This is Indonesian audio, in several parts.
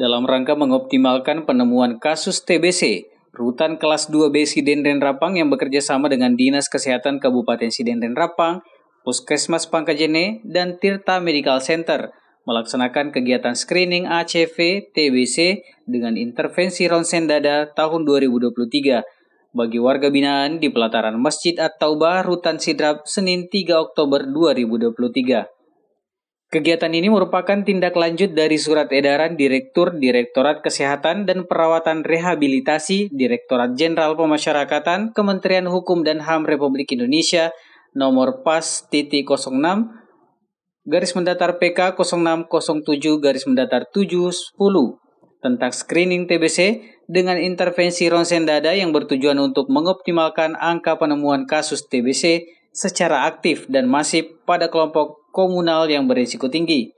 dalam rangka mengoptimalkan penemuan kasus TBC, Rutan Kelas 2B Sidenden Rapang yang bekerja sama dengan Dinas Kesehatan Kabupaten Sidenden Rapang, Puskesmas Pangkajene, dan Tirta Medical Center melaksanakan kegiatan screening ACV TBC dengan intervensi ronsen dada tahun 2023 bagi warga binaan di pelataran Masjid At-Taubah, Rutan Sidrap, Senin 3 Oktober 2023. Kegiatan ini merupakan tindak lanjut dari surat edaran Direktur Direktorat Kesehatan dan Perawatan Rehabilitasi Direktorat Jenderal Pemasyarakatan Kementerian Hukum dan HAM Republik Indonesia nomor PAS 06 garis mendatar PK 0607 garis mendatar 710 tentang screening TBC dengan intervensi ronsen dada yang bertujuan untuk mengoptimalkan angka penemuan kasus TBC secara aktif dan masif pada kelompok komunal yang berisiko tinggi,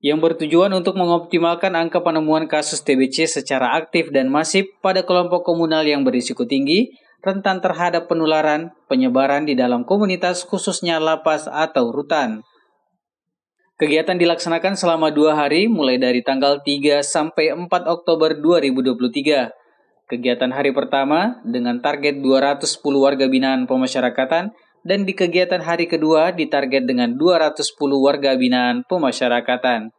yang bertujuan untuk mengoptimalkan angka penemuan kasus TBC secara aktif dan masif pada kelompok komunal yang berisiko tinggi, rentan terhadap penularan, penyebaran di dalam komunitas khususnya lapas atau rutan. Kegiatan dilaksanakan selama dua hari mulai dari tanggal 3 sampai 4 Oktober 2023. Kegiatan hari pertama dengan target 210 warga binaan pemasyarakatan dan di kegiatan hari kedua ditarget dengan 210 warga binaan pemasyarakatan.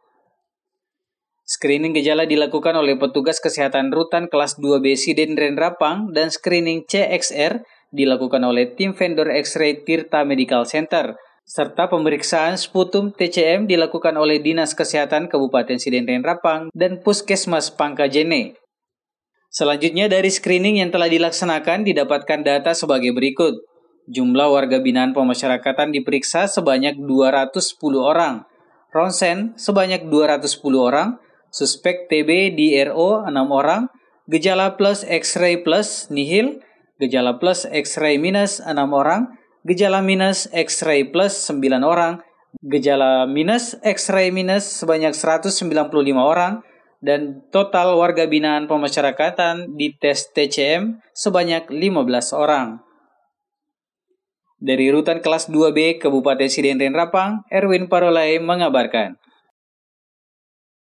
Screening gejala dilakukan oleh petugas kesehatan rutan kelas 2B Siden rapang dan screening CXR dilakukan oleh tim vendor X-ray Tirta Medical Center, serta pemeriksaan sputum TCM dilakukan oleh Dinas Kesehatan Kabupaten Siden rapang dan Puskesmas Pangkajene. Selanjutnya dari screening yang telah dilaksanakan didapatkan data sebagai berikut. Jumlah warga binaan pemasyarakatan diperiksa sebanyak 210 orang, ronsen sebanyak 210 orang, suspek TB di RO 6 orang, gejala plus X-ray plus nihil, gejala plus X-ray minus 6 orang, gejala minus X-ray plus 9 orang, gejala minus X-ray minus sebanyak 195 orang, dan total warga binaan pemasyarakatan di tes TCM sebanyak 15 orang. Dari Rutan Kelas 2B Kabupaten Sidenren Rapang, Erwin Parolai mengabarkan.